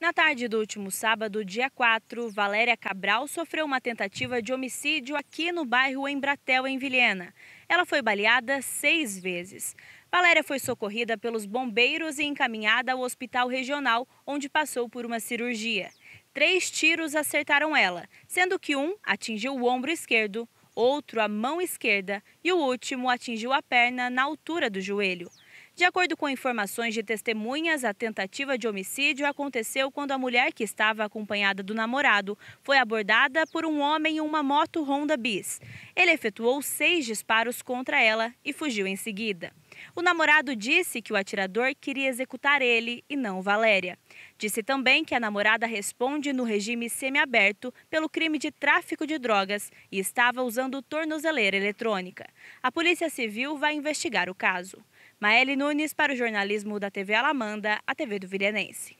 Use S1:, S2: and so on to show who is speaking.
S1: Na tarde do último sábado, dia 4, Valéria Cabral sofreu uma tentativa de homicídio aqui no bairro Embratel, em Vilhena. Ela foi baleada seis vezes. Valéria foi socorrida pelos bombeiros e encaminhada ao hospital regional, onde passou por uma cirurgia. Três tiros acertaram ela, sendo que um atingiu o ombro esquerdo, outro a mão esquerda e o último atingiu a perna na altura do joelho. De acordo com informações de testemunhas, a tentativa de homicídio aconteceu quando a mulher que estava acompanhada do namorado foi abordada por um homem em uma moto Honda Bis. Ele efetuou seis disparos contra ela e fugiu em seguida. O namorado disse que o atirador queria executar ele e não Valéria. Disse também que a namorada responde no regime semiaberto pelo crime de tráfico de drogas e estava usando tornozeleira eletrônica. A Polícia Civil vai investigar o caso. Maeli Nunes para o jornalismo da TV Alamanda, a TV do Virenense.